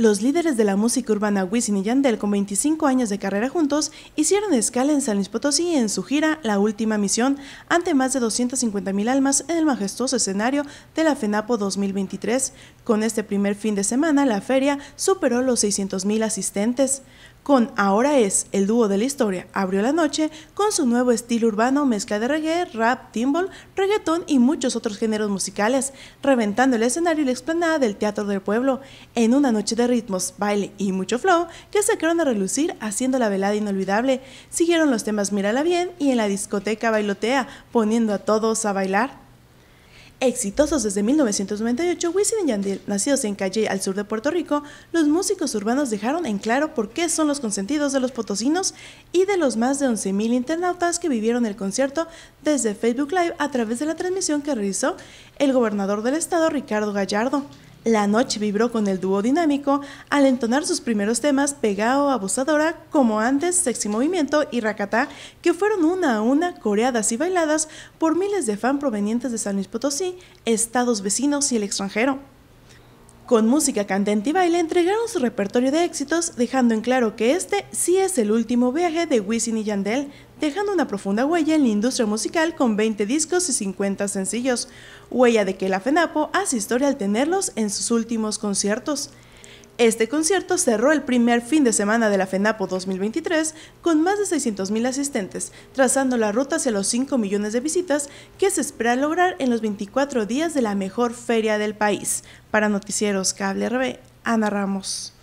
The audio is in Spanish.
Los líderes de la música urbana Wisin y Yandel, con 25 años de carrera juntos, hicieron escala en San Luis Potosí en su gira La Última Misión ante más de 250.000 almas en el majestuoso escenario de la FENAPO 2023. Con este primer fin de semana, la feria superó los 600.000 asistentes. Con Ahora es el dúo de la historia, abrió la noche con su nuevo estilo urbano, mezcla de reggae, rap, timbal, reggaetón y muchos otros géneros musicales, reventando el escenario y la explanada del Teatro del Pueblo, en una noche de ritmos, baile y mucho flow que sacaron a relucir haciendo la velada inolvidable. Siguieron los temas Mírala Bien y en la discoteca Bailotea, poniendo a todos a bailar. Exitosos desde 1998, Wisin y Yandel, nacidos en Calle, al sur de Puerto Rico, los músicos urbanos dejaron en claro por qué son los consentidos de los potosinos y de los más de 11.000 internautas que vivieron el concierto desde Facebook Live a través de la transmisión que realizó el gobernador del estado, Ricardo Gallardo. La noche vibró con el dúo dinámico al entonar sus primeros temas Pegao, Abusadora, Como Antes, Sexy Movimiento y Rakata, que fueron una a una coreadas y bailadas por miles de fans provenientes de San Luis Potosí, estados vecinos y el extranjero. Con música cantante y baile entregaron su repertorio de éxitos, dejando en claro que este sí es el último viaje de Wisin y Yandel, dejando una profunda huella en la industria musical con 20 discos y 50 sencillos, huella de que la FENAPO hace historia al tenerlos en sus últimos conciertos. Este concierto cerró el primer fin de semana de la FENAPO 2023 con más de 600.000 asistentes, trazando la ruta hacia los 5 millones de visitas que se espera lograr en los 24 días de la mejor feria del país. Para Noticieros Cable RB, Ana Ramos.